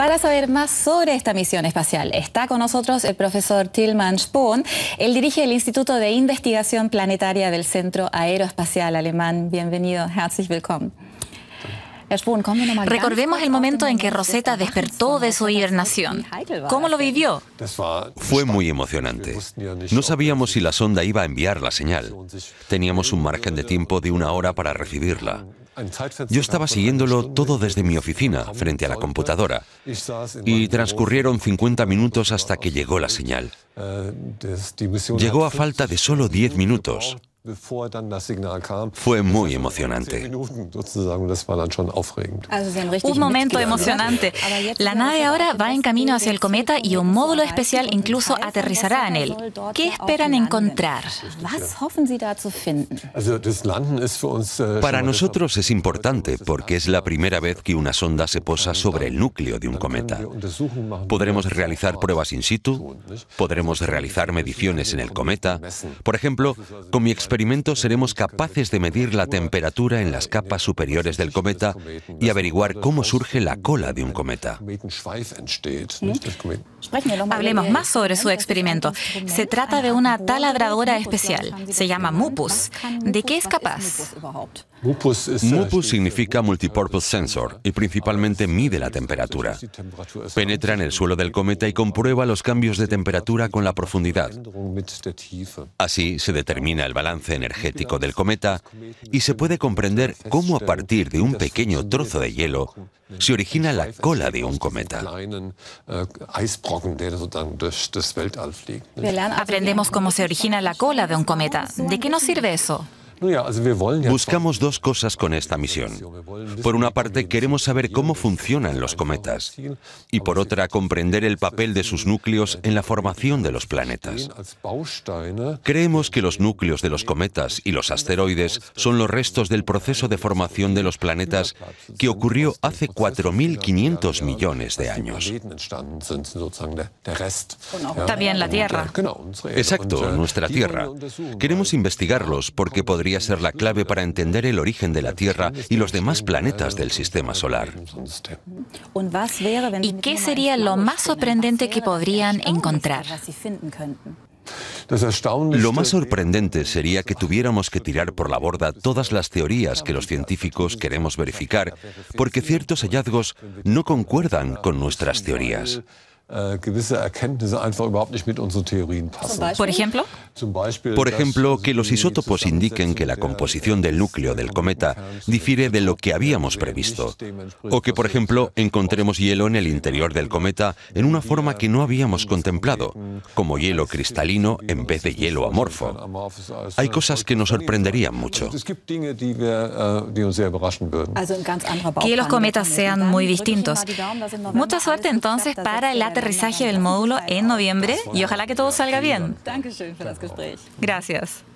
Para saber más sobre esta misión espacial, está con nosotros el profesor Tilman Spoon. Él dirige el Instituto de Investigación Planetaria del Centro Aeroespacial Alemán. Bienvenido, herzlich willkommen. Recordemos el momento en que Rosetta despertó de su hibernación. ¿Cómo lo vivió? Fue muy emocionante. No sabíamos si la sonda iba a enviar la señal. Teníamos un margen de tiempo de una hora para recibirla. Yo estaba siguiéndolo todo desde mi oficina, frente a la computadora, y transcurrieron 50 minutos hasta que llegó la señal. Llegó a falta de solo 10 minutos. Fue muy emocionante. Un momento emocionante. La nave ahora va en camino hacia el cometa y un módulo especial incluso aterrizará en él. ¿Qué esperan encontrar? Äh, Para nosotros es importante porque es la primera vez que una sonda se posa sobre el núcleo de un cometa. Podremos realizar pruebas in situ, podremos realizar mediciones en el cometa. Por ejemplo, con mi experiencia experimento seremos capaces de medir la temperatura en las capas superiores del cometa y averiguar cómo surge la cola de un cometa. Hablemos más sobre su experimento. Se trata de una taladradora especial. Se llama MUPUS. ¿De qué es capaz? MUPUS significa Multipurpose Sensor y principalmente mide la temperatura. Penetra en el suelo del cometa y comprueba los cambios de temperatura con la profundidad. Así se determina el balance energético del cometa y se puede comprender cómo a partir de un pequeño trozo de hielo se origina la cola de un cometa. Aprendemos cómo se origina la cola de un cometa. ¿De qué nos sirve eso? Buscamos dos cosas con esta misión. Por una parte, queremos saber cómo funcionan los cometas y por otra, comprender el papel de sus núcleos en la formación de los planetas. Creemos que los núcleos de los cometas y los asteroides son los restos del proceso de formación de los planetas que ocurrió hace 4.500 millones de años. También la Tierra. Exacto, äh, nuestra Tierra. Queremos investigarlos porque podría ser la clave para entender el origen de la Tierra y los demás planetas del sistema solar. ¿Y qué sería lo más sorprendente que podrían encontrar? Lo más sorprendente sería que tuviéramos que tirar por la borda todas las teorías que los científicos queremos verificar, porque ciertos hallazgos no concuerdan con nuestras teorías. Äh, por ejemplo? Por ejemplo, que los isótopos indiquen que la composición del núcleo del cometa difiere de lo que habíamos previsto. O que, por ejemplo, encontremos hielo en el interior del cometa en una forma que no habíamos contemplado, como hielo cristalino en vez de hielo amorfo. Hay cosas que nos sorprenderían mucho. Äh, que los cometas sean muy distintos. Mucha suerte entonces para el aterrizaje del módulo en noviembre y ojalá que todo salga bien. Gracias.